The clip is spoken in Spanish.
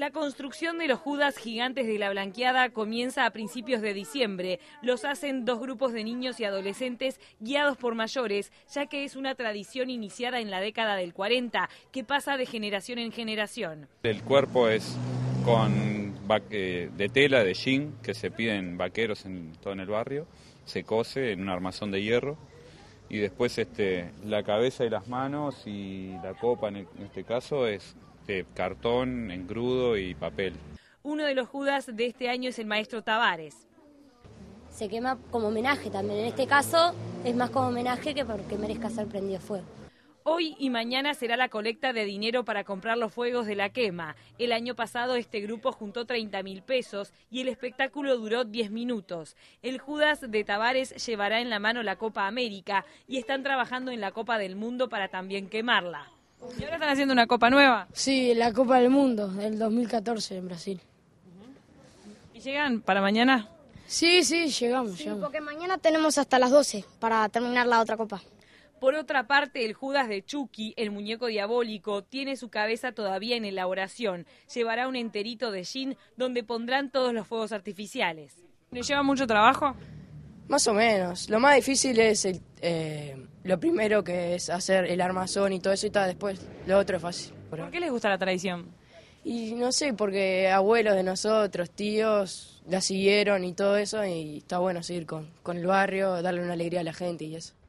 La construcción de los Judas gigantes de la Blanqueada comienza a principios de diciembre. Los hacen dos grupos de niños y adolescentes guiados por mayores, ya que es una tradición iniciada en la década del 40 que pasa de generación en generación. El cuerpo es con eh, de tela de jean que se piden vaqueros en todo en el barrio, se cose en un armazón de hierro y después este la cabeza y las manos y la copa en este caso es cartón este, cartón, engrudo y papel. Uno de los Judas de este año es el maestro Tavares. Se quema como homenaje también. En este caso es más como homenaje que porque merezca ser prendido fuego. Hoy y mañana será la colecta de dinero para comprar los fuegos de la quema. El año pasado este grupo juntó 30 mil pesos y el espectáculo duró 10 minutos. El Judas de Tavares llevará en la mano la Copa América y están trabajando en la Copa del Mundo para también quemarla. ¿Y ahora están haciendo una copa nueva? Sí, la Copa del Mundo del 2014 en Brasil. ¿Y llegan para mañana? Sí, sí, llegamos, sí, Porque mañana tenemos hasta las 12 para terminar la otra copa. Por otra parte, el Judas de Chucky, el muñeco diabólico, tiene su cabeza todavía en elaboración. Llevará un enterito de gin donde pondrán todos los fuegos artificiales. ¿Le lleva mucho trabajo? Más o menos. Lo más difícil es el, eh, lo primero que es hacer el armazón y todo eso y está Después lo otro es fácil. ¿Por, qué les gusta la tradición? Y no sé, porque abuelos de nosotros, tíos, la siguieron y todo eso. Y está bueno seguir con, con el barrio, darle una alegría a la gente y eso.